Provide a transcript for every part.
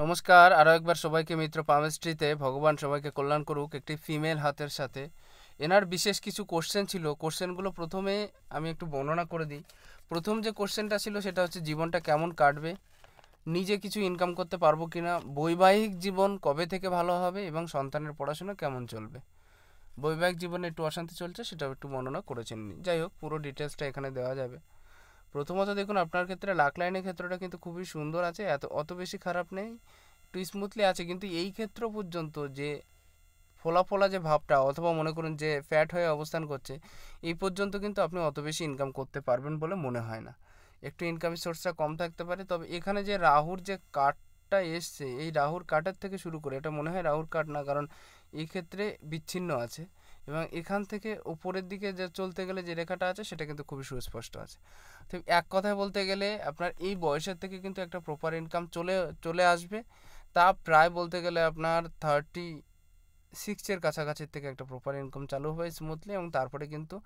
নমস্কার আরও একবার সবাইকে মিত্র পামেস্ট্রিতে ভগবান সবাইকে কল্যাণ করুক একটি ফিমেল হাতের সাথে এনার বিশেষ কিছু কোশ্চেন ছিল কোশ্চেনগুলো প্রথমে আমি একটু বর্ণনা করে দিই প্রথম যে কোশ্চেনটা ছিল সেটা হচ্ছে জীবনটা কেমন কাটবে নিজে কিছু ইনকাম করতে পারবো কি না বৈবাহিক জীবন কবে থেকে ভালো হবে এবং সন্তানের পড়াশোনা কেমন চলবে বৈবাহিক জীবনে একটু অশান্তি চলছে সেটা একটু বর্ণনা করেছেন যাই হোক পুরো ডিটেলসটা এখানে দেওয়া যাবে প্রথমত দেখুন আপনার ক্ষেত্রে লাক লাইনের ক্ষেত্রটা কিন্তু খুবই সুন্দর আছে এত অত বেশি খারাপ নেই একটু স্মুথলি আছে কিন্তু এই ক্ষেত্র পর্যন্ত যে ফোলা ফোলা যে ভাবটা অথবা মনে করুন যে ফ্যাট হয়ে অবস্থান করছে এই পর্যন্ত কিন্তু আপনি অত বেশি ইনকাম করতে পারবেন বলে মনে হয় না একটু ইনকামের সোর্সটা কম থাকতে পারে তবে এখানে যে রাহুর যে কাঠটা এসছে এই রাহুর কাঠের থেকে শুরু করে এটা মনে হয় রাহুর কাঠ না কারণ এই ক্ষেত্রে বিচ্ছিন্ন আছে এবং এখান থেকে ওপরের দিকে যে চলতে গেলে যে রেখাটা আছে সেটা কিন্তু খুবই সুস্পষ্ট আছে তো এক কথায় বলতে গেলে আপনার এই বয়সের থেকে কিন্তু একটা প্রপার ইনকাম চলে চলে আসবে তা প্রায় বলতে গেলে আপনার থার্টি সিক্সের কাছাকাছির থেকে একটা প্রপার ইনকাম চালু হবে স্মুথলি এবং তারপরে কিন্তু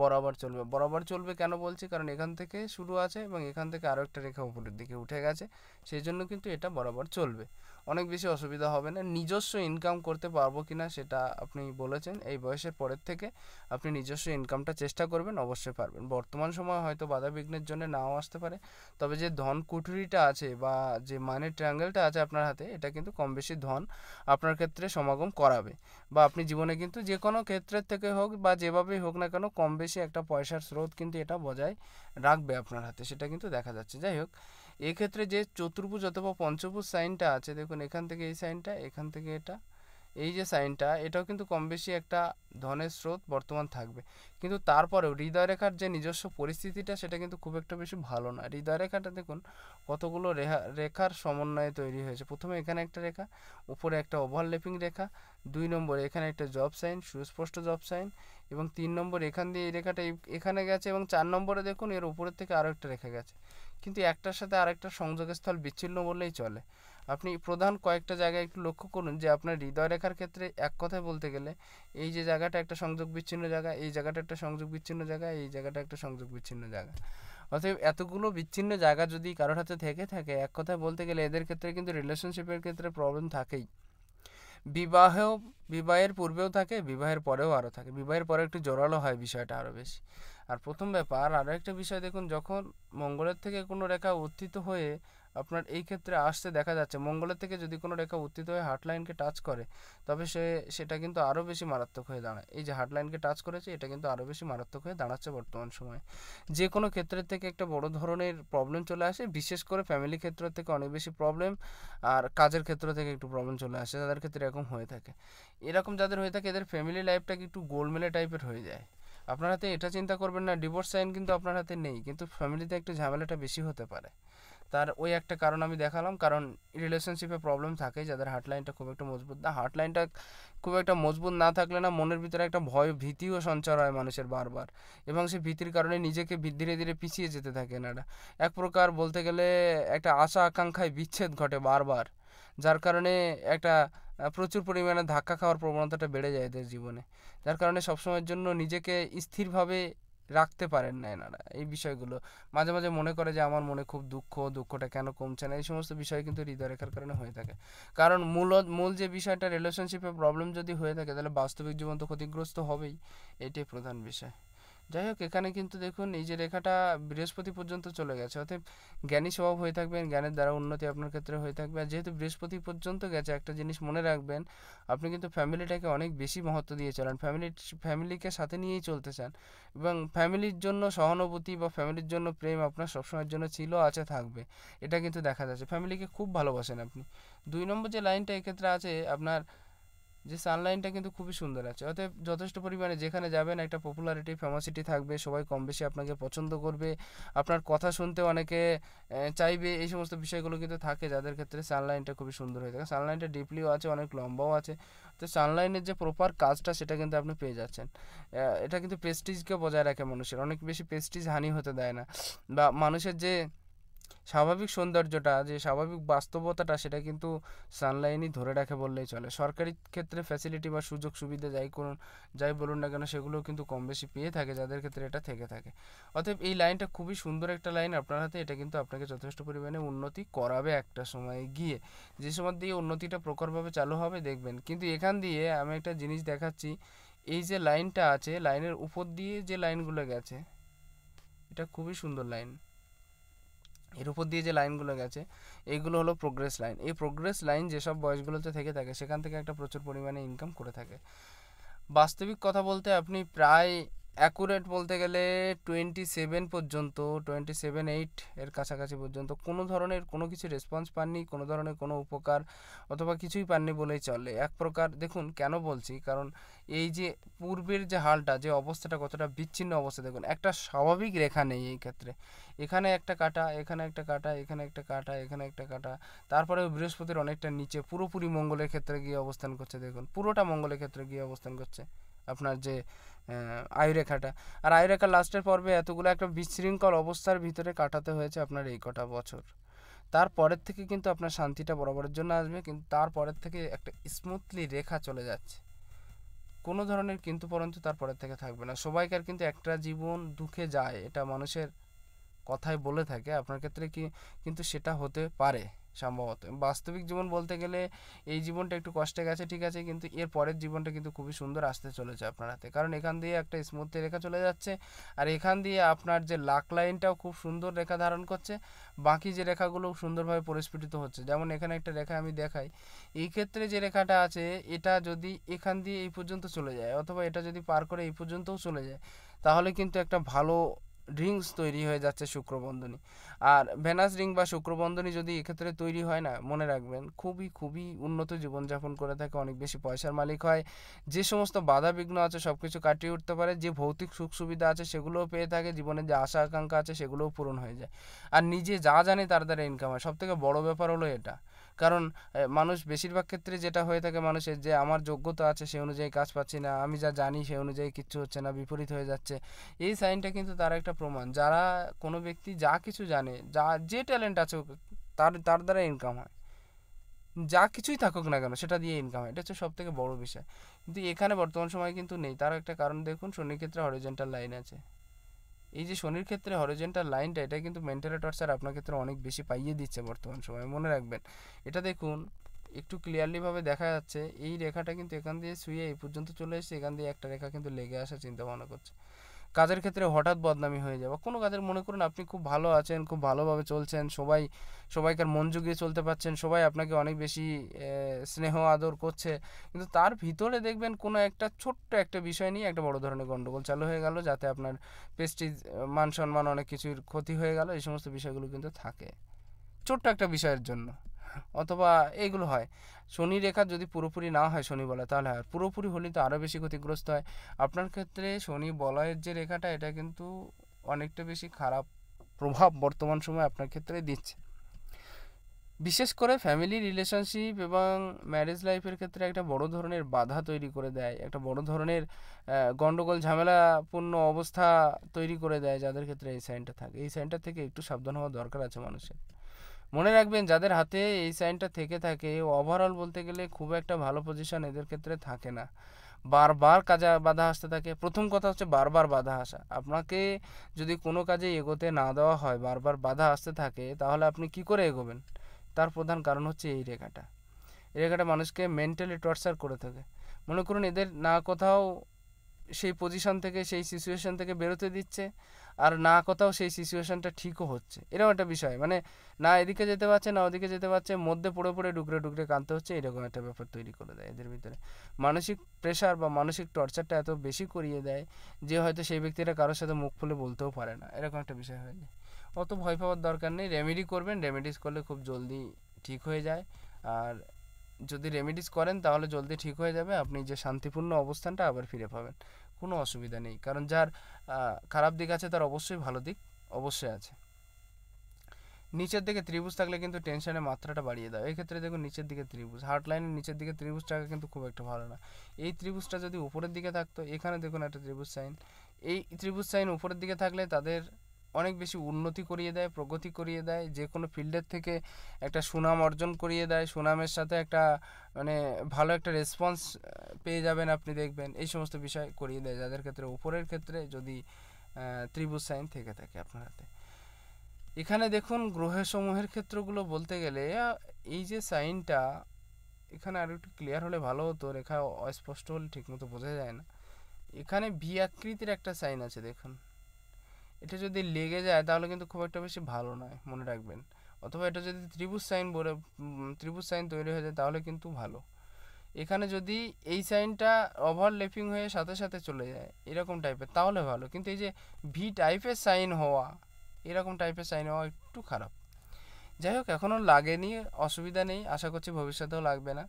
বরাবর চলবে বরাবর চলবে কেন বলছি কারণ এখান থেকে শুরু আছে এবং এখান থেকে আরও একটা রেখা উপরের দিকে উঠে গেছে সেই জন্য কিন্তু এটা বরাবর চলবে অনেক বেশি অসুবিধা হবে না নিজস্ব ইনকাম করতে পারবো কি না সেটা আপনি বলেছেন এই বয়সের পরের থেকে আপনি নিজস্ব ইনকামটা চেষ্টা করবেন অবশ্যই পারবেন বর্তমান সময় হয়তো বাধা বিঘ্নের জন্য নাও আসতে পারে তবে যে ধন কুঠুরিটা আছে বা যে মানের ট্রায়াঙ্গেলটা আছে আপনার হাতে এটা কিন্তু কম বেশি ধন আপনার ক্ষেত্রে সমাগম করাবে হবে বা আপনি জীবনে কিন্তু যে কোনো ক্ষেত্রের থেকে হোক বা যেভাবেই হোক না কেন কম বেশি একটা পয়সার স্রোত কিন্তু এটা বজায় রাখবে আপনার হাতে সেটা কিন্তু দেখা যাচ্ছে যাই হোক এক্ষেত্রে যে চতুর্ভুজ অথবা পঞ্চভুজ সাইনটা আছে দেখুন এখান থেকে এই সাইনটা এখান থেকে এটা এই যে সাইনটা এটাও কিন্তু কম বেশি একটা ধনের স্রোত বর্তমান থাকবে কিন্তু তারপরেও হৃদয়রেখার যে নিজস্ব পরিস্থিতিটা সেটা কিন্তু খুব একটা বেশি ভালো না হৃদয়রেখাটা দেখুন কতগুলো রেখা রেখার সমন্বয়ে তৈরি হয়েছে প্রথমে এখানে একটা রেখা উপরে একটা ওভারলেপিং রেখা দুই নম্বর এখানে একটা জব সাইন সুস্পষ্ট জব সাইন এবং তিন নম্বর এখান দিয়ে এই রেখাটা এখানে গেছে এবং চার নম্বরে দেখুন এর উপরের থেকে আরও একটা রেখা গেছে কিন্তু একটার সাথে আরেকটা সংযোগস্থল বিচ্ছিন্ন বললেই চলে আপনি প্রধান কয়েকটা জায়গায় একটু লক্ষ্য করুন যে আপনার হৃদয় রেখার ক্ষেত্রে এক কথায় বলতে গেলে এই যে জায়গাটা একটা সংযোগ বিচ্ছিন্ন জায়গা এই জায়গাটা একটা সংযোগ বিচ্ছিন্ন জায়গা এই জায়গাটা একটা সংযোগ বিচ্ছিন্ন জায়গা অতএব এতগুলো বিচ্ছিন্ন জায়গা যদি কারোর হাতে থেকে থাকে এক কথায় বলতে গেলে এদের ক্ষেত্রে কিন্তু রিলেশনশিপের ক্ষেত্রে প্রবলেম থাকেই বিবাহেও বিবাহের পূর্বেও থাকে বিবাহের পরেও আরও থাকে বিবাহের পরে একটু জোরালো হয় বিষয়টা আরও বেশি আর প্রথম ব্যাপার আরও একটা বিষয় দেখুন যখন মঙ্গলের থেকে কোনো রেখা উত্থিত হয়ে আপনার এই ক্ষেত্রে আসতে দেখা যাচ্ছে মঙ্গলের থেকে যদি কোনো রেখা উত্থিত হয়ে হার্টলাইনকে টাচ করে তবে সে সেটা কিন্তু আরও বেশি মারাত্মক হয়ে দাঁড়ায় এই যে হার্টলাইনকে টাচ করেছে এটা কিন্তু আরও বেশি মারাত্মক হয়ে দাঁড়াচ্ছে বর্তমান সময়ে যে কোনো ক্ষেত্রের থেকে একটা বড় ধরনের প্রবলেম চলে আসে বিশেষ করে ফ্যামিলি ক্ষেত্র থেকে অনেক বেশি প্রবলেম আর কাজের ক্ষেত্র থেকে একটু প্রবলেম চলে আসে তাদের ক্ষেত্রে এরকম হয়ে থাকে এরকম যাদের হয়ে থাকে এদের ফ্যামিলি লাইফটা একটু গোলমেলে টাইপের হয়ে যায় আপনার হাতে এটা চিন্তা করবেন না ডিভোর্স সাইন কিন্তু আপনার হাতে নেই কিন্তু ফ্যামিলিতে একটু ঝামেলাটা বেশি হতে পারে তার ওই একটা কারণ আমি দেখালাম কারণ রিলেশনশিপে প্রবলেম থাকে যাদের হার্ট লাইনটা খুব একটা মজবুত না হার্ট লাইনটা খুব একটা মজবুত না থাকলে না মনের ভিতরে একটা ভয় ভীতিও সঞ্চার হয় মানুষের বারবার এবং সেই ভীতির কারণে নিজেকে ধীরে ধীরে পিছিয়ে যেতে থাকে এনারা এক প্রকার বলতে গেলে একটা আশা আকাঙ্ক্ষায় বিচ্ছেদ ঘটে বারবার যার কারণে একটা প্রচুর পরিমাণে ধাক্কা খাওয়ার প্রবণতাটা বেড়ে যায় এদের জীবনে যার কারণে সবসময়ের জন্য নিজেকে স্থিরভাবে রাখতে পারেন না এনারা এই বিষয়গুলো মাঝে মাঝে মনে করে যে আমার মনে খুব দুঃখ দুঃখটা কেন কমছে না এই সমস্ত বিষয় কিন্তু হৃদয় রেখার কারণে হয়ে থাকে কারণ মূল মূল যে বিষয়টা রিলেশনশিপে প্রবলেম যদি হয়ে থাকে তাহলে বাস্তবিক জীবন তো ক্ষতিগ্রস্ত হবেই এটাই প্রধান বিষয় যাই হোক এখানে কিন্তু দেখুন এই যে রেখাটা বৃহস্পতি পর্যন্ত চলে গেছে অর্থাৎ জ্ঞানী স্বভাব হয়ে থাকবেন জ্ঞানের দ্বারা উন্নতি আপনার ক্ষেত্রে হয়ে থাকবে আর যেহেতু বৃহস্পতি পর্যন্ত গেছে একটা জিনিস মনে রাখবেন আপনি কিন্তু ফ্যামিলিটাকে অনেক বেশি মহত্ব দিয়ে চলেন ফ্যামিলি ফ্যামিলিকে সাথে নিয়েই চলতে চান এবং ফ্যামিলির জন্য সহানুভূতি বা ফ্যামিলির জন্য প্রেম আপনার সবসময়ের জন্য ছিল আছে থাকবে এটা কিন্তু দেখা যাচ্ছে ফ্যামিলিকে খুব ভালোবাসেন আপনি দুই নম্বর যে লাইনটা এক্ষেত্রে আছে আপনার যে সানলাইনটা কিন্তু খুবই সুন্দর আছে অতএব যথেষ্ট পরিমাণে যেখানে যাবেন একটা পপুলারিটি ফেমাসিটি থাকবে সবাই কম বেশি আপনাকে পছন্দ করবে আপনার কথা শুনতে অনেকে চাইবে এই সমস্ত বিষয়গুলো কিন্তু থাকে যাদের ক্ষেত্রে সানলাইনটা খুবই সুন্দর হয়ে থাকে সানলাইনটা ডিপলিও আছে অনেক লম্বাও আছে তো সানলাইনের যে প্রপার কাজটা সেটা কিন্তু আপনি পেয়ে যাচ্ছেন এটা কিন্তু প্রেস্টিজকে বজায় রাখে মানুষের অনেক বেশি প্রেস্টিজ হানি হতে দেয় না বা মানুষের যে স্বাভাবিক সৌন্দর্যটা যে স্বাভাবিক বাস্তবতাটা সেটা কিন্তু সানলাইনই ধরে রাখে বললেই চলে সরকারি ক্ষেত্রে ফ্যাসিলিটি বা সুযোগ সুবিধা যাই করুন যাই বলুন না কেন সেগুলো কিন্তু কম বেশি পেয়ে থাকে যাদের ক্ষেত্রে এটা থেকে থাকে অতএব এই লাইনটা খুবই সুন্দর একটা লাইন আপনার হাতে এটা কিন্তু আপনাকে যথেষ্ট পরিমাণে উন্নতি করাবে একটা সময়ে গিয়ে যে সময় দিয়ে উন্নতিটা প্রখরভাবে চালু হবে দেখবেন কিন্তু এখান দিয়ে আমি একটা জিনিস দেখাচ্ছি এই যে লাইনটা আছে লাইনের উপর দিয়ে যে লাইনগুলো গেছে এটা খুবই সুন্দর লাইন এর উপর দিয়ে যে লাইনগুলো গেছে এইগুলো হলো প্রোগ্রেস লাইন এই প্রোগ্রেস লাইন যেসব বয়সগুলোতে থেকে থাকে সেখান থেকে একটা প্রচুর পরিমাণে ইনকাম করে থাকে বাস্তবিক কথা বলতে আপনি প্রায় অ্যাকুরেট বলতে গেলে টোয়েন্টি সেভেন পর্যন্ত টোয়েন্টি সেভেন এইট এর কাছাকাছি পর্যন্ত কোনো ধরনের কোনো কিছু রেসপন্স পাননি কোনো ধরনের কোনো উপকার অথবা কিছুই পাননি বলেই চলে এক প্রকার দেখুন কেন বলছি কারণ এই যে পূর্বের যে হালটা যে অবস্থাটা কতটা বিচ্ছিন্ন অবস্থা দেখুন একটা স্বাভাবিক রেখা নেই এই ক্ষেত্রে এখানে একটা কাটা এখানে একটা কাটা এখানে একটা কাটা এখানে একটা কাটা তারপরে বৃহস্পতির অনেকটা নিচে পুরোপুরি মঙ্গলের ক্ষেত্রে গিয়ে অবস্থান করছে দেখুন পুরোটা মঙ্গলের ক্ষেত্রে গিয়ে অবস্থান করছে আপনার যে আয়ুরেখাটা আর আয়ুরেখা লাস্টের পর্বে এতগুলো একটা বিশৃঙ্খল অবস্থার ভিতরে কাটাতে হয়েছে আপনার এই কটা বছর তারপরের থেকে কিন্তু আপনার শান্তিটা বরাবরের জন্য আসবে কিন্তু তারপরের থেকে একটা স্মুথলি রেখা চলে যাচ্ছে কোনো ধরনের কিন্তু পরন্তু তারপরের থেকে থাকবে না সবাইকার কিন্তু একটা জীবন দুঃখে যায় এটা মানুষের কথায় বলে থাকে আপনার ক্ষেত্রে কি কিন্তু সেটা হতে পারে সম্ভবত বাস্তবিক জীবন বলতে গেলে এই জীবনটা একটু কষ্টে গেছে ঠিক আছে কিন্তু এর পরের জীবনটা কিন্তু খুবই সুন্দর আসতে চলেছে আপনার হাতে কারণ এখান দিয়ে একটা স্মূর্তি রেখা চলে যাচ্ছে আর এখান দিয়ে আপনার যে লাক লাইনটাও খুব সুন্দর রেখা ধারণ করছে বাকি যে রেখাগুলো সুন্দরভাবে পরিস্ফুটিত হচ্ছে যেমন এখানে একটা রেখা আমি দেখাই এই ক্ষেত্রে যে রেখাটা আছে এটা যদি এখান দিয়ে এই পর্যন্ত চলে যায় অথবা এটা যদি পার করে এই পর্যন্তও চলে যায় তাহলে কিন্তু একটা ভালো রিংস তৈরি হয়ে যাচ্ছে শুক্রবন্ধনী আর ভেনাস রিং বা শুক্রবন্ধনী যদি এক্ষেত্রে তৈরি হয় না মনে রাখবেন খুবই খুবই উন্নত জীবনযাপন করে থাকে অনেক বেশি পয়সার মালিক হয় যে সমস্ত বাধা বিঘ্ন আছে সব কিছু কাটিয়ে উঠতে পারে যে ভৌতিক সুখ সুবিধা আছে সেগুলোও পেয়ে থাকে জীবনের যে আশা আকাঙ্ক্ষা আছে সেগুলোও পূরণ হয়ে যায় আর নিজে যা জানে তার দ্বারা ইনকাম হয় সবথেকে বড় ব্যাপার হলো এটা কারণ মানুষ বেশিরভাগ ক্ষেত্রে যেটা হয়ে থাকে মানুষের যে আমার যোগ্যতা আছে সে অনুযায়ী কাজ পাচ্ছি না আমি যা জানি সে অনুযায়ী কিচ্ছু হচ্ছে না বিপরীত হয়ে যাচ্ছে এই সাইনটা কিন্তু তার একটা প্রমাণ যারা কোনো ব্যক্তি যা কিছু জানে যা যে ট্যালেন্ট আছে তার তার দ্বারা ইনকাম হয় যা কিছুই থাকুক না কেন সেটা দিয়ে ইনকাম হয় এটা হচ্ছে সব থেকে বড় বিষয় কিন্তু এখানে বর্তমান সময় কিন্তু নেই তার একটা কারণ দেখুন শনিক্ষেত্রে অরিজেন্টাল হরিজেন্টাল লাইন আছে এই যে শনির ক্ষেত্রে হরিজেন্টাল লাইনটা এটা কিন্তু মেন্টালি টর্চার আপনার ক্ষেত্রে অনেক বেশি পাইয়ে দিচ্ছে বর্তমান সময়ে মনে রাখবেন এটা দেখুন একটু ক্লিয়ারলিভাবে দেখা যাচ্ছে এই রেখাটা কিন্তু এখান দিয়ে শুয়ে এই পর্যন্ত চলে এসেছে এখান দিয়ে একটা রেখা কিন্তু লেগে আসার চিন্তা ভাবনা করছে কাজের ক্ষেত্রে হঠাৎ বদনামি হয়ে যাওয়া কোনো কাজের মনে করুন আপনি খুব ভালো আছেন খুব ভালোভাবে চলছেন সবাই সবাইকার মন জুগিয়ে চলতে পারছেন সবাই আপনাকে অনেক বেশি স্নেহ আদর করছে কিন্তু তার ভিতরে দেখবেন কোনো একটা ছোট্ট একটা বিষয় নিয়ে একটা বড় ধরনের গণ্ডগোল চালু হয়ে গেল যাতে আপনার পেস্টিজ মান সম্মান অনেক কিছুর ক্ষতি হয়ে গেল এই সমস্ত বিষয়গুলো কিন্তু থাকে ছোট্ট একটা বিষয়ের জন্য অথবা এইগুলো হয় শনি রেখা যদি পুরোপুরি না হয় শনি বলয় তাহলে হয় পুরোপুরি হলে তো আরও বেশি ক্ষতিগ্রস্ত হয় আপনার ক্ষেত্রে শনি বলয়ের যে রেখাটা এটা কিন্তু অনেকটা বেশি খারাপ প্রভাব বর্তমান সময়ে আপনার ক্ষেত্রে দিচ্ছে বিশেষ করে ফ্যামিলি রিলেশনশিপ এবং ম্যারেজ লাইফের ক্ষেত্রে একটা বড় ধরনের বাধা তৈরি করে দেয় একটা বড় ধরনের গণ্ডগোল ঝামেলাপূর্ণ অবস্থা তৈরি করে দেয় যাদের ক্ষেত্রে এই সাইনটা থাকে এই সাইনটা থেকে একটু সাবধান হওয়া দরকার আছে মানুষের মনে রাখবেন যাদের হাতে এই সাইনটা থেকে থাকে ওভারঅল বলতে গেলে খুব একটা ভালো পজিশন এদের ক্ষেত্রে থাকে না বারবার কাজে বাধা আসতে থাকে প্রথম কথা হচ্ছে বারবার বাধা আসা আপনাকে যদি কোনো কাজে এগোতে না দেওয়া হয় বারবার বাধা আসতে থাকে তাহলে আপনি কি করে এগোবেন তার প্রধান কারণ হচ্ছে এই রেখাটা এই রেখাটা মানুষকে মেন্টালি টর্চার করে থাকে মনে করুন এদের না কোথাও সেই পজিশন থেকে সেই সিচুয়েশান থেকে বেরোতে দিচ্ছে আর না কোথাও সেই সিচুয়েশানটা ঠিকও হচ্ছে এরকম একটা বিষয় মানে না এদিকে যেতে পারছে না ওদিকে যেতে পারছে মধ্যে পড়ে পড়ে ডুকরে ডুকরে কাঁদতে হচ্ছে এরকম একটা ব্যাপার তৈরি করে দেয় এদের ভিতরে মানসিক প্রেশার বা মানসিক টর্চারটা এত বেশি করিয়ে দেয় যে হয়তো সেই ব্যক্তিরা কারোর সাথে মুখ খুলে বলতেও পারে না এরকম একটা বিষয় হয়ে যায় অত ভয় পাওয়ার দরকার নেই রেমেডি করবেন রেমেডিস করলে খুব জলদি ঠিক হয়ে যায় আর যদি রেমেডিস করেন তাহলে জলদি ঠিক হয়ে যাবে আপনি যে শান্তিপূর্ণ অবস্থানটা আবার ফিরে পাবেন কোনো অসুবিধা নেই কারণ যার খারাপ দিক আছে তার অবশ্যই ভালো দিক অবশ্যই আছে নিচের দিকে ত্রিভুজ থাকলে কিন্তু টেনশনের মাত্রাটা বাড়িয়ে দাও এক্ষেত্রে দেখুন নিচের দিকে ত্রিভুজ হার্ট লাইনের নিচের দিকে ত্রিভুজ কিন্তু খুব একটা ভালো না এই ত্রিভুজটা যদি উপরের দিকে থাকতো এখানে দেখুন একটা ত্রিভুজ সাইন এই ত্রিভুজ সাইন উপরের দিকে থাকলে তাদের অনেক বেশি উন্নতি করিয়ে দেয় প্রগতি করিয়ে দেয় যে কোনো ফিল্ডের থেকে একটা সুনাম অর্জন করিয়ে দেয় সুনামের সাথে একটা মানে ভালো একটা রেসপন্স পেয়ে যাবেন আপনি দেখবেন এই সমস্ত বিষয় করিয়ে দেয় যাদের ক্ষেত্রে উপরের ক্ষেত্রে যদি ত্রিভুজ সাইন থেকে থাকে আপনার হাতে এখানে দেখুন গ্রহসমূহের ক্ষেত্রগুলো বলতে গেলে এই যে সাইনটা এখানে আরও একটু ক্লিয়ার হলে ভালো হতো রেখা অস্পষ্ট হলে ঠিকমতো বোঝা যায় না এখানে বি আকৃতির একটা সাইন আছে দেখুন এটা যদি লেগে যায় তাহলে কিন্তু খুব একটা বেশি ভালো নয় মনে রাখবেন অথবা এটা যদি ত্রিভুজ সাইন বলে ত্রিভুজ সাইন তৈরি হয়ে যায় তাহলে কিন্তু ভালো এখানে যদি এই সাইনটা ওভারলেপিং হয়ে সাথে সাথে চলে যায় এরকম টাইপের তাহলে ভালো কিন্তু এই যে ভি টাইপের সাইন হওয়া এরকম টাইপের সাইন হওয়া একটু খারাপ যাই হোক এখনও লাগেনি অসুবিধা নেই আশা করছি ভবিষ্যতেও লাগবে না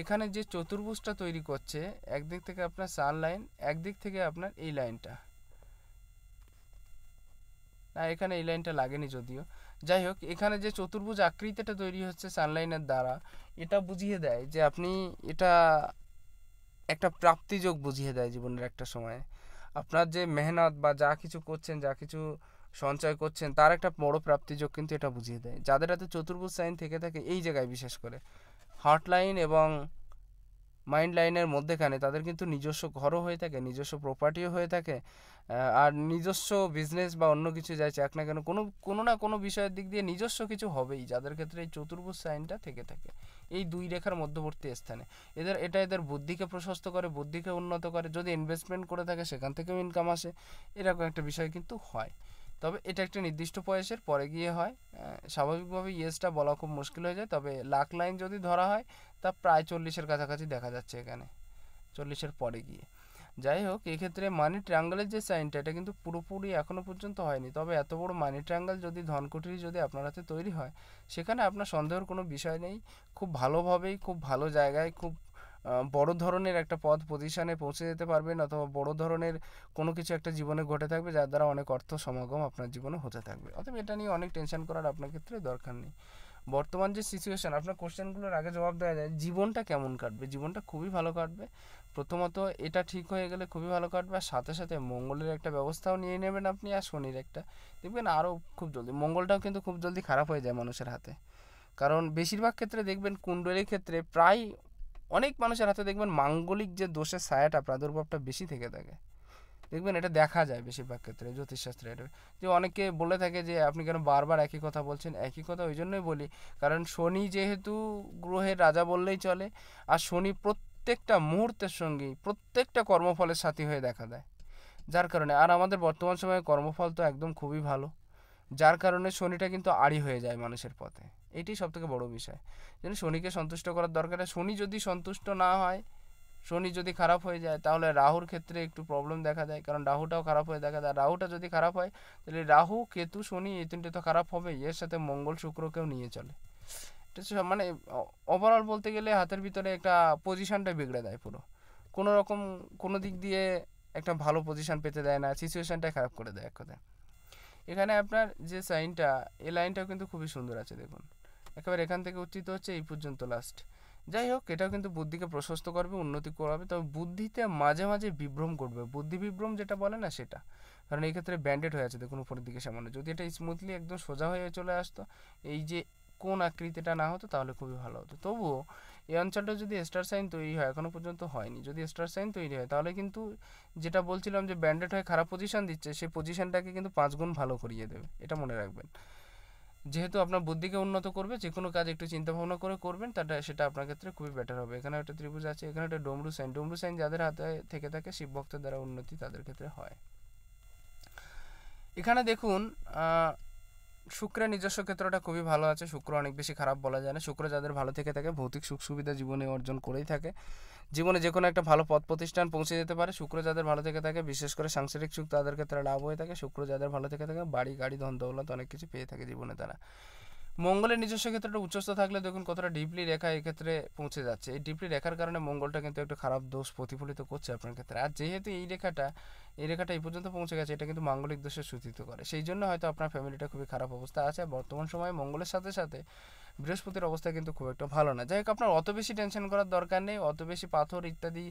এখানে যে চতুর্ভুজটা তৈরি করছে একদিক থেকে আপনার সান লাইন একদিক থেকে আপনার এই লাইনটা না এখানে এই লাইনটা লাগেনি যদিও যাই হোক এখানে যে চতুর্ভুজ আকৃতিটা তৈরি হচ্ছে সানলাইনের দ্বারা এটা বুঝিয়ে দেয় যে আপনি এটা একটা প্রাপ্তিযোগ বুঝিয়ে দেয় জীবনের একটা সময়ে আপনার যে মেহনত বা যা কিছু করছেন যা কিছু সঞ্চয় করছেন তার একটা বড় প্রাপ্তিযোগ কিন্তু এটা বুঝিয়ে দেয় যাদের হাতে চতুর্ভুজ সাইন থেকে থাকে এই জায়গায় বিশেষ করে হটলাইন এবং মাইন্ড লাইনের মধ্যেখানে তাদের কিন্তু নিজস্ব ঘরও হয়ে থাকে নিজস্ব প্রপার্টিও হয়ে থাকে আর নিজস্ব বিজনেস বা অন্য কিছু যাই চাক না কেন কোনো কোনো না কোনো বিষয়ের দিক দিয়ে নিজস্ব কিছু হবেই যাদের ক্ষেত্রে এই চতুর্ভুজ সাইনটা থেকে থাকে এই দুই রেখার মধ্যবর্তী স্থানে এদের এটা এদের বুদ্ধিকে প্রশস্ত করে বুদ্ধিকে উন্নত করে যদি ইনভেস্টমেন্ট করে থাকে সেখান থেকেও ইনকাম আসে এরকম একটা বিষয় কিন্তু হয় তবে এটা একটা নির্দিষ্ট বয়সের পরে গিয়ে হয় স্বাভাবিকভাবে ইয়েসটা বলা খুব মুশকিল হয়ে যায় তবে লাখ লাইন যদি ধরা হয় তা প্রায় চল্লিশের কাছাকাছি দেখা যাচ্ছে এখানে চল্লিশের পরে গিয়ে যাই হোক এক্ষেত্রে মানি ট্রাঙ্গলের যে সাইনটা এটা কিন্তু পুরোপুরি এখনও পর্যন্ত হয়নি তবে এত বড় মানি ট্রাঙ্গল যদি ধনকুঠি যদি আপনার হাতে তৈরি হয় সেখানে আপনার সন্দেহের কোনো বিষয় নেই খুব ভালোভাবেই খুব ভালো জায়গায় খুব বড় ধরনের একটা পদ পজিশানে পৌঁছে যেতে পারবেন অথবা বড় ধরনের কোনো কিছু একটা জীবনে ঘটে থাকবে যার দ্বারা অনেক অর্থ সমাগম আপনার জীবনে হতে থাকবে অথবা এটা নিয়ে অনেক টেনশন করার আপনার ক্ষেত্রে দরকার নেই বর্তমান যে সিচুয়েশান আপনার কোশ্চেনগুলোর আগে জবাব দেওয়া যায় জীবনটা কেমন কাটবে জীবনটা খুবই ভালো কাটবে প্রথমত এটা ঠিক হয়ে গেলে খুবই ভালো কাটবে আর সাথে সাথে মঙ্গলের একটা ব্যবস্থাও নিয়ে নেবেন আপনি আর শনির একটা দেখবেন আরও খুব জলদি মঙ্গলটাও কিন্তু খুব জলদি খারাপ হয়ে যায় মানুষের হাতে কারণ বেশিরভাগ ক্ষেত্রে দেখবেন কুণ্ডলীর ক্ষেত্রে প্রায় অনেক মানুষের হাতে দেখবেন মাঙ্গলিক যে দোষের ছায়াটা প্রাদুর্ভাবটা বেশি থেকে থাকে দেখবেন এটা দেখা যায় বেশিরভাগ ক্ষেত্রে জ্যোতিষশাস্ত্রে এটা যে অনেকে বলে থাকে যে আপনি কেন বারবার একই কথা বলছেন একই কথা ওই জন্যই বলি কারণ শনি যেহেতু গ্রহের রাজা বললেই চলে আর শনি প্রত্যেকটা মুহূর্তের সঙ্গেই প্রত্যেকটা কর্মফলের সাথী হয়ে দেখা দেয় যার কারণে আর আমাদের বর্তমান সময়ে কর্মফল তো একদম খুবই ভালো যার কারণে শনিটা কিন্তু আড়ি হয়ে যায় মানুষের পথে এটি সবথেকে বড় বিষয় যেন শনিকে সন্তুষ্ট করার দরকার শনি যদি সন্তুষ্ট না হয় শনি যদি খারাপ হয়ে যায় তাহলে রাহুর ক্ষেত্রে একটু প্রবলেম দেখা দেয় কারণ রাহুটাও খারাপ হয়ে দেখা দেয় রাহুটা যদি খারাপ হয় তাহলে রাহু কেতু শনি এই তিনটে তো খারাপ হবে এর সাথে মঙ্গল শুক্রকেও নিয়ে চলে এটা মানে ওভারঅল বলতে গেলে হাতের ভিতরে একটা পজিশনটা বিগড়ে দেয় পুরো কোনো রকম কোনো দিক দিয়ে একটা ভালো পজিশন পেতে দেয় না সিচুয়েশানটাই খারাপ করে দেয় এক কথায় এখানে আপনার যে সাইনটা এই লাইনটাও কিন্তু খুবই সুন্দর আছে দেখুন একেবারে এখান থেকে উচ্চিত হচ্ছে এই পর্যন্ত লাস্ট যাই হোক এটাও কিন্তু বুদ্ধিকে প্রশস্ত করবে উন্নতি করাবে তবে বুদ্ধিতে মাঝে মাঝে বিভ্রম করবে বুদ্ধি বিভ্রম যেটা বলে না সেটা কারণ এই ক্ষেত্রে ব্যান্ডেড হয়ে আছে দেখুন উপরের দিকে সামান্য যদি এটা স্মুথলি একদম সোজা হয়ে চলে আসতো এই যে কোন আকৃতিটা না হতো তাহলে খুবই ভালো হতো তবুও এই অঞ্চলটা যদি স্টার সাইন তৈরি হয় এখনও পর্যন্ত হয়নি যদি স্টার সাইন তৈরি হয় তাহলে কিন্তু যেটা বলছিলাম যে ব্যান্ডেড হয়ে খারাপ পজিশন দিচ্ছে সেই পজিশনটাকে কিন্তু পাঁচ গুণ ভালো করিয়ে দেবে এটা মনে রাখবেন যেহেতু আপনার বুদ্ধিকে উন্নত করবে যে কোনো কাজ একটু চিন্তা ভাবনা করে করবেন তাটা সেটা আপনার ক্ষেত্রে খুবই বেটার হবে এখানে একটা ত্রিভুজ আছে এখানে একটা ডোমরু সাইন ডোমরু সাইন যাদের হাতে থেকে থাকে শিব ভক্তের দ্বারা উন্নতি তাদের ক্ষেত্রে হয় এখানে দেখুন শুক্রের নিজস্ব ক্ষেত্রটা খুবই ভালো আছে শুক্র অনেক বেশি খারাপ বলা যায় না শুক্র যাদের ভালো থেকে থাকে ভৌতিক সুখ সুবিধা জীবনে অর্জন করেই থাকে জীবনে যে কোনো একটা ভালো পথ প্রতিষ্ঠান পৌঁছে যেতে পারে শুক্র যাদের ভালো থেকে থাকে বিশেষ করে সাংসারিক সুখ তাদের ক্ষেত্রে লাভ হয়ে থাকে শুক্র যাদের ভালো থেকে থাকে বাড়ি গাড়ি ধন দৌলত অনেক কিছু পেয়ে থাকে জীবনে তারা মঙ্গলের নিজস্ব ক্ষেত্রে উচ্চস্থ থাকলে দেখুন কতটা ডিপলি রেখা এক্ষেত্রে পৌঁছে যাচ্ছে এই ডিপলি রেখার কারণে মঙ্গলটা কিন্তু একটা খারাপ দোষ প্রতিফলিত করছে আপনার ক্ষেত্রে আর যেহেতু এই রেখাটা এই রেখাটা এই পর্যন্ত পৌঁছে গেছে এটা কিন্তু মাঙ্গলিক দোষে সূচিত করে সেই জন্য হয়তো আপনার ফ্যামিলিটা খুবই খারাপ অবস্থা আছে বর্তমান সময়ে মঙ্গলের সাথে সাথে বৃহস্পতির অবস্থা কিন্তু খুব একটা ভালো না যাই হোক আপনার অত বেশি টেনশন করার দরকার নেই অত বেশি পাথর ইত্যাদি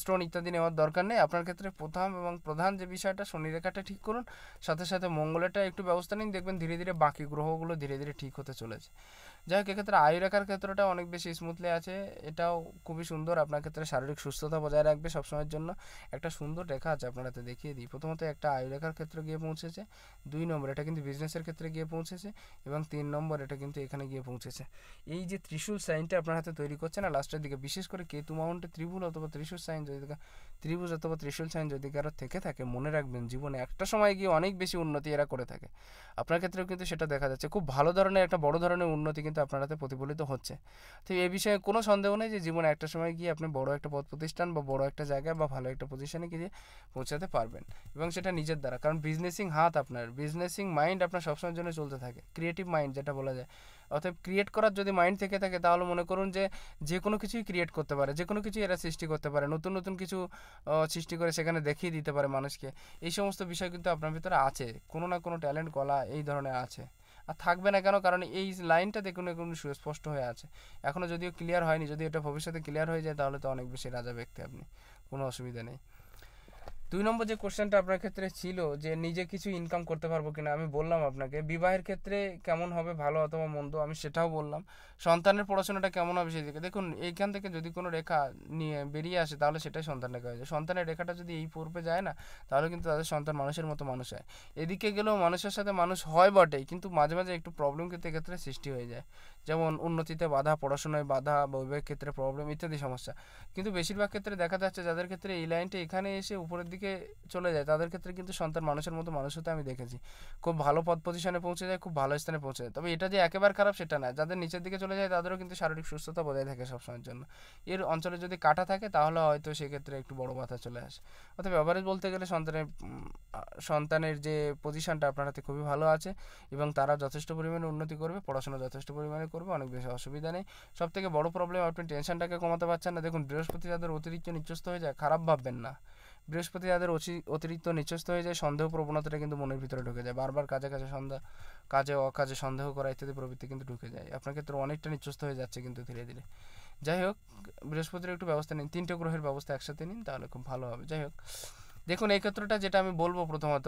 স্টোন ইত্যাদি নেওয়ার দরকার নেই আপনার ক্ষেত্রে প্রথম এবং প্রধান যে বিষয়টা শনি রেখাটা ঠিক করুন সাথে সাথে মঙ্গলেরটা একটু ব্যবস্থা নিন দেখবেন ধীরে ধীরে বাকি গ্রহগুলো ধীরে ধীরে ঠিক হতে চলেছে যাই হোক এক্ষেত্রে আয়ু রেখার ক্ষেত্রটা অনেক বেশি স্মুথলি আছে এটাও খুবই সুন্দর আপনার ক্ষেত্রে শারীরিক সুস্থতা বজায় রাখবে সবসময়ের জন্য একটা সুন্দর রেখা আছে আপনার হাতে দেখিয়ে দিই প্রথমত একটা আয়ু রেখার ক্ষেত্রে গিয়ে পৌঁছেছে দুই নম্বর এটা কিন্তু বিজনেসের ক্ষেত্রে গিয়ে পৌঁছেছে এবং তিন নম্বর এটা কিন্তু এখানে গিয়ে পৌঁছেছে এই যে ত্রিশূল সাইনটা আপনার হাতে তৈরি করছে না লাস্টের দিকে বিশেষ করে কেতু মাউন্টে ত্রিভুল অথবা ত্রিশূল সাইন যদি ত্রিভুজ অথবা ত্রিশূল সাইন যদি কারো থেকে থাকে মনে রাখবেন জীবনে একটা সময় গিয়ে অনেক বেশি উন্নতি এরা করে থাকে আপনার ক্ষেত্রেও কিন্তু সেটা দেখা যাচ্ছে খুব ভালো ধরনের একটা বড় ধরনের উন্নতি কিন্তু আপনার হাতে প্রতিফলিত হচ্ছে তো এ বিষয়ে কোনো সন্দেহ নেই যে জীবনে একটা সময় গিয়ে আপনি বড় একটা পদ প্রতিষ্ঠান বা বড় একটা জায়গায় বা ভালো একটা পজিশনে গিয়ে পৌঁছাতে পারবেন এবং সেটা নিজের দ্বারা কারণ বিজনেসিং হাত আপনার বিজনেসিং মাইন্ড আপনার সবসময়ের জন্য চলতে থাকে ক্রিয়েটিভ মাইন্ড যেটা বলা যায় অর্থাৎ ক্রিয়েট করার যদি মাইন্ড থেকে থাকে তাহলে মনে করুন যে যে কোনো কিছুই ক্রিয়েট করতে পারে যে কোনো কিছুই এরা সৃষ্টি করতে পারে নতুন নতুন কিছু সৃষ্টি করে সেখানে দেখিয়ে দিতে পারে মানুষকে এই সমস্ত বিষয় কিন্তু আপনার ভিতরে আছে কোনো না কোনো ট্যালেন্ট কলা এই ধরনের আছে আর থাকবে না কেন কারণ এই লাইনটাতে কোনো এখন সুস্পষ্ট হয়ে আছে এখনও যদিও ক্লিয়ার হয়নি যদি এটা ভবিষ্যতে ক্লিয়ার হয়ে যায় তাহলে তো অনেক বেশি রাজা ব্যক্তি আপনি কোনো অসুবিধা নেই দুই নম্বর যে কোশ্চেনটা আপনার ক্ষেত্রে ছিল যে নিজে কিছু ইনকাম করতে পারবো কিনা আমি বললাম আপনাকে বিবাহের ক্ষেত্রে কেমন হবে ভালো অথবা মন্দ আমি সেটাও বললাম সন্তানের পড়াশোনাটা কেমন হবে সেদিকে দেখুন এইখান থেকে যদি কোনো রেখা নিয়ে বেরিয়ে আসে তাহলে সেটাই সন্তান রেখা হয়ে যায় সন্তানের রেখাটা যদি এই পূর্বে যায় না তাহলে কিন্তু তাদের সন্তান মানুষের মতো মানুষ হয় এদিকে গেলেও মানুষের সাথে মানুষ হয় বটেই কিন্তু মাঝে মাঝে একটু প্রবলেম কিন্তু এক্ষেত্রে সৃষ্টি হয়ে যায় যেমন উন্নতিতে বাধা পড়াশোনায় বাধা বৈবাহিক ক্ষেত্রে প্রবলেম ইত্যাদি সমস্যা কিন্তু বেশিরভাগ ক্ষেত্রে দেখা যাচ্ছে যাদের ক্ষেত্রে এই লাইনটি এখানে এসে উপরের দিকে চলে যায় তাদের ক্ষেত্রে কিন্তু সন্তান মানুষের মতো মানুষ হতে আমি দেখেছি খুব ভালো পদ পজিশনে পৌঁছে যায় খুব ভালো স্থানে পৌঁছে যায় তবে এটা যে একেবারে খারাপ সেটা না যাদের নিচের দিকে চলে যায় তাদেরও কিন্তু শারীরিক সুস্থতা বজায় থাকে সবসময়ের জন্য এর অঞ্চলে যদি কাটা থাকে তাহলে হয়তো সেক্ষেত্রে একটু বড় মাথা চলে আসে অর্থাৎ অ্যাভারেজ বলতে গেলে সন্তানের সন্তানের যে পজিশনটা আপনার হাতে খুবই ভালো আছে এবং তারা যথেষ্ট পরিমাণে উন্নতি করবে পড়াশোনা যথেষ্ট পরিমাণে করবে অনেক বেশি অসুবিধা নেই সব থেকে বড় প্রবলেম আপনি টেনশনটাকে কমাতে পারছেন না দেখুন বৃহস্পতি তাদের অতিরিক্ত নিচস্থ হয়ে যায় খারাপ ভাববেন না বৃহস্পতি তাদের অতিরিক্ত নিচস্থ হয়ে যায় সন্দেহ প্রবণতাটা কিন্তু মনের ভিতরে ঢুকে যায় বারবার কাজে কাজে সন্দেহ কাজে অকাজে সন্দেহ করা ইত্যাদি প্রবৃত্তি কিন্তু ঢুকে যায় আপনার ক্ষেত্রে অনেকটা নিচস্থ হয়ে যাচ্ছে কিন্তু ধীরে ধীরে যাই হোক বৃহস্পতির একটু ব্যবস্থা নিন তিনটে গ্রহের ব্যবস্থা একসাথে নিন তাহলে খুব ভালো হবে যাই হোক দেখুন এই ক্ষেত্রটা যেটা আমি বলবো প্রথমত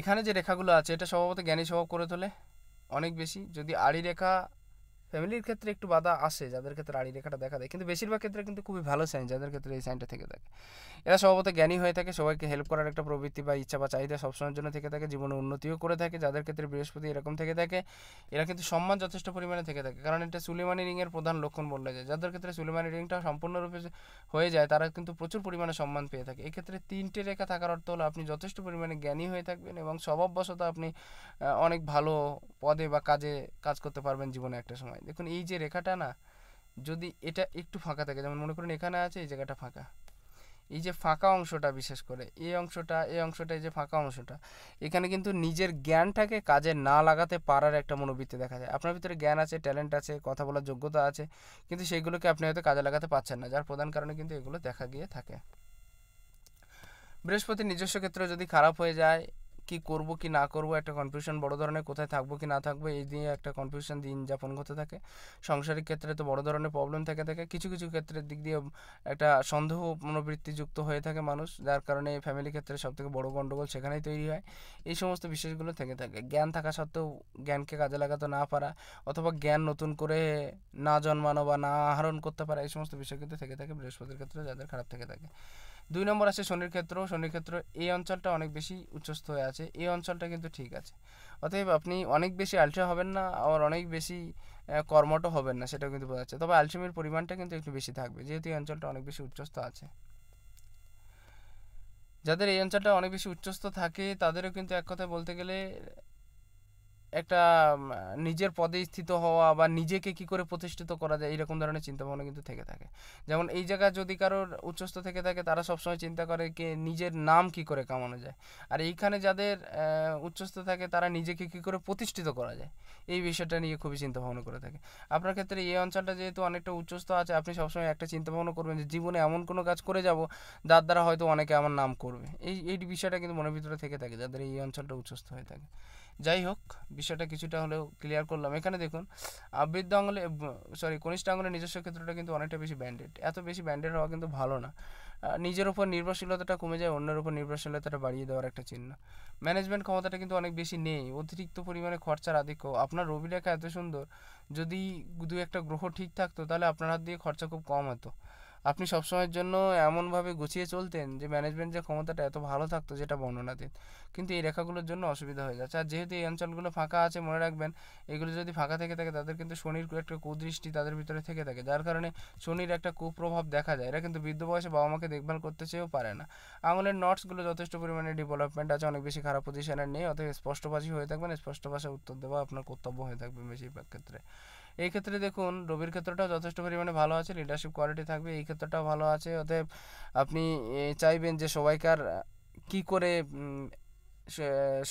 এখানে যে রেখাগুলো আছে এটা স্বভাবত জ্ঞানী স্বভাব করে তোলে অনেক বেশি যদি আড়ি রেখা ফ্যামিলির ক্ষেত্রে একটু বাধা আসে যাদের ক্ষেত্রে আড়ি রেখাটা দেখা দেয় কিন্তু বেশিরভাগ ক্ষেত্রে কিন্তু খুবই ভালো সাইন যাদের ক্ষেত্রে এই সাইনটা থেকে থাকে এরা স্বভাবত জ্ঞানী হয়ে থাকে সবাইকে হেল্প করার একটা প্রবৃত্তি বা ইচ্ছা বা চাহিদা সবসময়ের জন্য থেকে থাকে জীবনে উন্নতিও করে থাকে যাদের ক্ষেত্রে বৃহস্পতি এরকম থেকে থাকে এরা কিন্তু সম্মান যথেষ্ট পরিমাণে থেকে থাকে কারণ এটা সুলেমানি রিংয়ের প্রধান লক্ষণ বললে যায় যাদের ক্ষেত্রে সুলেমানি রিংটা সম্পূর্ণরূপে হয়ে যায় তারা কিন্তু প্রচুর পরিমাণে সম্মান পেয়ে থাকে এক্ষেত্রে তিনটে রেখা থাকার অর্থ হলো আপনি যথেষ্ট পরিমাণে জ্ঞানী হয়ে থাকবেন এবং স্বভাববশত আপনি অনেক ভালো পদে বা কাজে কাজ করতে পারবেন জীবনে একটা সময় দেখুন এই যে রেখাটা না যদি এটা একটু ফাঁকা থাকে যেমন মনে করুন এখানে আছে এই জায়গাটা ফাঁকা এই যে ফাঁকা অংশটা বিশেষ করে এই অংশটা এই অংশটা এই যে ফাঁকা অংশটা এখানে কিন্তু নিজের জ্ঞানটাকে কাজে না লাগাতে পারার একটা মনোবৃত্তি দেখা যায় আপনার ভিতরে জ্ঞান আছে ট্যালেন্ট আছে কথা বলার যোগ্যতা আছে কিন্তু সেইগুলোকে আপনি হয়তো কাজে লাগাতে পারছেন না যার প্রধান কারণে কিন্তু এগুলো দেখা গিয়ে থাকে বৃহস্পতির নিজস্ব ক্ষেত্র যদি খারাপ হয়ে যায় কি করব কি না করব একটা কনফিউশন বড় ধরনের কোথায় থাকবো কি না থাকবো এই দিয়ে একটা কনফিউশন দিন যাপন করতে থাকে সাংসারিক ক্ষেত্রে তো বড় ধরনের প্রবলেম থেকে থাকে কিছু কিছু ক্ষেত্রের দিক দিয়ে একটা সন্দেহ যুক্ত হয়ে থাকে মানুষ যার কারণে ফ্যামিলি ক্ষেত্রে সবথেকে বড় গণ্ডগোল সেখানেই তৈরি হয় এই সমস্ত বিষয়গুলো থেকে থাকে জ্ঞান থাকা সত্ত্বেও জ্ঞানকে কাজে লাগাতে না পারা অথবা জ্ঞান নতুন করে না জন্মানো বা না আহরণ করতে পারা এই সমস্ত বিষয় কিন্তু থেকে থাকে বৃহস্পতির ক্ষেত্রে যাদের খারাপ থেকে থাকে দুই নম্বর আছে শনির ক্ষেত্র শনির ক্ষেত্র এই অঞ্চলটা অনেক বেশি উচ্চস্থ হয়ে আছে এই অঞ্চলটা কিন্তু ঠিক আছে অতএব আপনি অনেক বেশি আলসা হবেন না আবার অনেক বেশি কর্মটও হবেন না সেটাও কিন্তু বোঝা যাচ্ছে তবে আলসেমির পরিমাণটা কিন্তু একটু বেশি থাকবে যেহেতু এই অঞ্চলটা অনেক বেশি উচ্চস্থ আছে যাদের এই অঞ্চলটা অনেক বেশি উচ্চস্থ থাকে তাদেরও কিন্তু এক কথা বলতে গেলে একটা নিজের পদে স্থিত হওয়া বা নিজেকে কি করে প্রতিষ্ঠিত করা যায় এরকম ধরনের চিন্তা ভাবনা কিন্তু থেকে থাকে যেমন এই জায়গায় যদি কারোর উচ্চস্থ থেকে থাকে তারা সবসময় চিন্তা করে কে নিজের নাম কি করে কামানো যায় আর এইখানে যাদের উচ্চস্থ থাকে তারা নিজেকে কি করে প্রতিষ্ঠিত করা যায় এই বিষয়টা নিয়ে খুবই চিন্তা ভাবনা করে থাকে আপনার ক্ষেত্রে এই অঞ্চলটা যেহেতু অনেকটা উচ্চস্থ আছে আপনি সবসময় একটা চিন্তা ভাবনা করবেন যে জীবনে এমন কোনো কাজ করে যাব যার দ্বারা হয়তো অনেকে আমার নাম করবে এই এই বিষয়টা কিন্তু মনের ভিতরে থেকে থাকে যাদের এই অঞ্চলটা উচ্চস্থ হয়ে থাকে যাই হোক বিষয়টা কিছুটা হলেও ক্লিয়ার করলাম এখানে দেখুন আবৃদ্ধ আঙুলে সরি কনিষ্ঠ আঙুলের নিজস্ব ক্ষেত্রটা কিন্তু অনেকটা বেশি ব্যান্ডেড এত বেশি ব্যান্ডেড হওয়া কিন্তু ভালো না নিজের উপর নির্ভরশীলতাটা কমে যায় অন্যের উপর নির্ভরশীলতাটা বাড়িয়ে দেওয়ার একটা চিহ্ন ম্যানেজমেন্ট ক্ষমতাটা কিন্তু অনেক বেশি নেই অতিরিক্ত পরিমাণে খরচার আধিক্য আপনার রবিরেখা এত সুন্দর যদি দু একটা গ্রহ ঠিক থাকতো তাহলে আপনার হাত দিয়ে খরচা খুব কম হতো আপনি সবসময়ের জন্য এমনভাবে গুছিয়ে চলতেন যে ম্যানেজমেন্ট যে ক্ষমতাটা এত ভালো থাকতো যেটা দিন কিন্তু এই রেখাগুলোর জন্য অসুবিধা হয়ে যাচ্ছে আর যেহেতু এই অঞ্চলগুলো ফাঁকা আছে মনে রাখবেন এগুলো যদি ফাঁকা থেকে থাকে তাদের কিন্তু শনির একটা কুদৃষ্টি তাদের ভিতরে থেকে থাকে যার কারণে শনির একটা কুপ্রভাব দেখা যায় এরা কিন্তু বৃদ্ধ বয়সে বাবা মাকে দেখভাল করতে চেয়েও পারে না আঙুলের নটসগুলো যথেষ্ট পরিমাণে ডেভেলপমেন্ট আছে অনেক বেশি খারাপ পজিশনের নেই অথবা স্পষ্ট হয়ে থাকবেন স্পষ্ট ভাষায় উত্তর দেওয়া আপনার কর্তব্য হয়ে থাকবে বেশিরভাগ ক্ষেত্রে এই ক্ষেত্রে দেখুন রবির ক্ষেত্রটাও যথেষ্ট পরিমাণে ভালো আছে লিডারশিপ কোয়ালিটি থাকবে এই ক্ষেত্রটাও ভালো আছে অতএব আপনি চাইবেন যে সবাইকার কি করে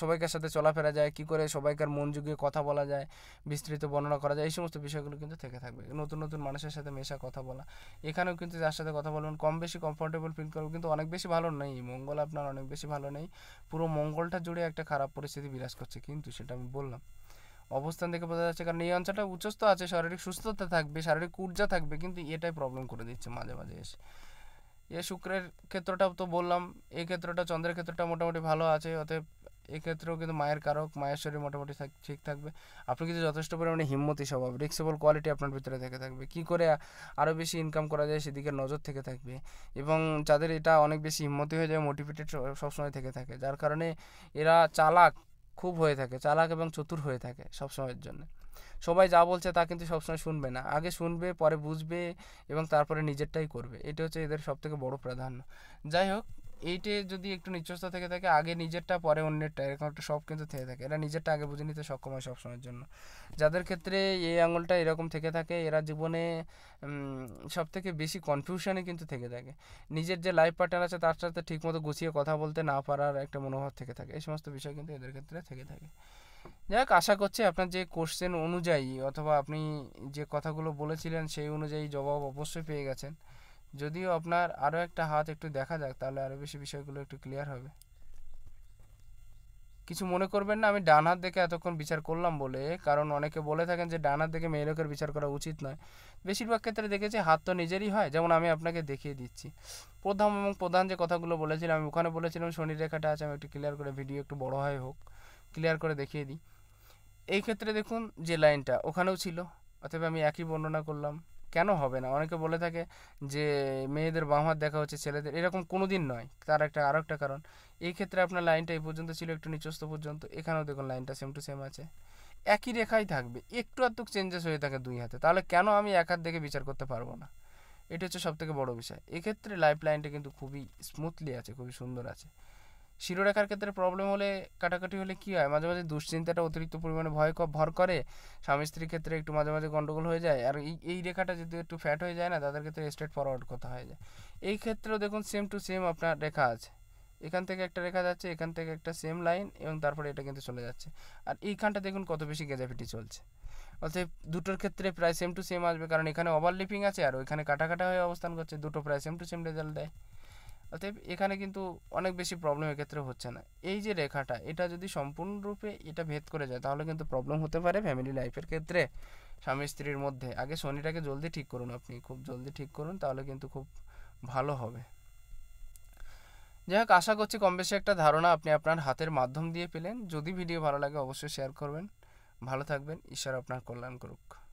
সবাইকার সাথে চলাফেরা যায় কি করে সবাইকার মন যুগিয়ে কথা বলা যায় বিস্তৃত বর্ণনা করা যায় এই সমস্ত বিষয়গুলো কিন্তু থেকে থাকবে নতুন নতুন মানুষের সাথে মেশা কথা বলা এখানেও কিন্তু যার সাথে কথা বলবেন কম বেশি কমফোর্টেবল ফিল করবেন কিন্তু অনেক বেশি ভালো নেই মঙ্গল আপনার অনেক বেশি ভালো নেই পুরো মঙ্গলটা জুড়ে একটা খারাপ পরিস্থিতি বিরাজ করছে কিন্তু সেটা আমি বললাম অবস্থান দেখে বোঝা যাচ্ছে কারণ এই অঞ্চলটা উচ্চস্থ আছে শারীরিক সুস্থতা থাকবে শারীরিক ঊর্জা থাকবে কিন্তু এটাই প্রবলেম করে দিচ্ছে মাঝে মাঝে এসে এ শুক্রের ক্ষেত্রটা তো বললাম এই ক্ষেত্রটা চন্দ্রের ক্ষেত্রটা মোটামুটি ভালো আছে অতএব এক্ষেত্রেও কিন্তু মায়ের কারক মায়ের শরীর মোটামুটি ঠিক থাকবে আপনি কিন্তু যথেষ্ট পরিমাণে হিম্মতি স্বভাব রিক্সেবল কোয়ালিটি আপনার ভিতরে থেকে থাকবে কি করে আরও বেশি ইনকাম করা যায় সেদিকে নজর থেকে থাকবে এবং যাদের এটা অনেক বেশি হিম্মতি হয়ে যায় মোটিভেটেড সবসময় থেকে থাকে যার কারণে এরা চালাক খুব হয়ে থাকে চালাক এবং চতুর হয়ে থাকে সবসময়ের জন্য সবাই যা বলছে তা কিন্তু সবসময় শুনবে না আগে শুনবে পরে বুঝবে এবং তারপরে নিজেরটাই করবে এটা হচ্ছে এদের সবথেকে বড় প্রাধান্য যাই হোক এইটে যদি একটু নিচস্থ থেকে থাকে আগে নিজেরটা পরে অন্যেরটা এরকম একটা সব কিন্তু থেকে থাকে এরা নিজেরটা আগে বুঝে নিতে সক্ষম হয় সবসময়ের জন্য যাদের ক্ষেত্রে এই আঙুলটা এরকম থেকে থাকে এরা জীবনে সব থেকে বেশি কনফিউশনে কিন্তু থেকে থাকে নিজের যে লাইফ পার্টনার আছে তার সাথে ঠিকমতো গুছিয়ে কথা বলতে না পারার একটা মনোভাব থেকে থাকে এই সমস্ত বিষয় কিন্তু এদের ক্ষেত্রে থেকে থাকে যাই হোক আশা করছি আপনার যে কোশ্চেন অনুযায়ী অথবা আপনি যে কথাগুলো বলেছিলেন সেই অনুযায়ী জবাব অবশ্যই পেয়ে গেছেন যদিও আপনার আরও একটা হাত একটু দেখা যাক তাহলে আরও বেশি বিষয়গুলো একটু ক্লিয়ার হবে কিছু মনে করবেন না আমি ডান হাত দেখে এতক্ষণ বিচার করলাম বলে কারণ অনেকে বলে থাকেন যে ডান হাত দেখে মেয়ে লোকের বিচার করা উচিত নয় বেশিরভাগ ক্ষেত্রে দেখেছি হাত তো নিজেরই হয় যেমন আমি আপনাকে দেখিয়ে দিচ্ছি প্রথম এবং প্রধান যে কথাগুলো বলেছিলাম আমি ওখানে বলেছিলাম শনি রেখাটা আছে আমি একটু ক্লিয়ার করে ভিডিও একটু বড় হয় হোক ক্লিয়ার করে দেখিয়ে দিই এই ক্ষেত্রে দেখুন যে লাইনটা ওখানেও ছিল অথবা আমি একই বর্ণনা করলাম কেন হবে না অনেকে বলে থাকে যে মেয়েদের বাম হাত দেখা হচ্ছে ছেলেদের এরকম কোনো দিন নয় তার একটা আরও একটা কারণ এই ক্ষেত্রে আপনার লাইনটা এই পর্যন্ত ছিল একটু নিচস্ত পর্যন্ত এখানেও দেখুন লাইনটা সেম টু সেম আছে একই রেখাই থাকবে একটু আধটুক চেঞ্জেস হয়ে থাকে দুই হাতে তাহলে কেন আমি এক হাত দেখে বিচার করতে পারবো না এটা হচ্ছে সবথেকে বড় বিষয় এক্ষেত্রে লাইফ লাইনটা কিন্তু খুবই স্মুথলি আছে খুবই সুন্দর আছে শিরোরেখার ক্ষেত্রে প্রবলেম হলে কাটাকাটি হলে কি হয় মাঝে মাঝে দুশ্চিন্তাটা অতিরিক্ত পরিমাণে ভয় ভর করে স্বামী স্ত্রীর ক্ষেত্রে একটু মাঝে মাঝে গন্ডগোল হয়ে যায় আর এই এই রেখাটা যদি একটু ফ্যাট হয়ে যায় না তাদের ক্ষেত্রে স্ট্রেট ফরওয়ার্ড কথা হয়ে যায় এই ক্ষেত্রেও দেখুন সেম টু সেম আপনার রেখা আছে এখান থেকে একটা রেখা যাচ্ছে এখান থেকে একটা সেম লাইন এবং তারপরে এটা কিন্তু চলে যাচ্ছে আর এইখানটা দেখুন কত বেশি গেজাফিটি চলছে অর্থাৎ দুটোর ক্ষেত্রে প্রায় সেম টু সেম আসবে কারণ এখানে ওভারলিপিং আছে আর ওইখানে কাটা কাটা হয়ে অবস্থান করছে দুটো প্রায় সেম টু সেম রেজাল্ট দেয় অতএব এখানে কিন্তু অনেক বেশি প্রবলেম এক্ষেত্রে হচ্ছে না এই যে রেখাটা এটা যদি সম্পূর্ণরূপে এটা ভেদ করে যায় তাহলে কিন্তু প্রবলেম হতে পারে ফ্যামিলি লাইফের ক্ষেত্রে স্বামী স্ত্রীর মধ্যে আগে শনিটাকে জলদি ঠিক করুন আপনি খুব জলদি ঠিক করুন তাহলে কিন্তু খুব ভালো হবে যাই হোক আশা করছি কম বেশি একটা ধারণা আপনি আপনার হাতের মাধ্যম দিয়ে পেলেন যদি ভিডিও ভালো লাগে অবশ্যই শেয়ার করবেন ভালো থাকবেন ঈশ্বর আপনার কল্যাণ করুক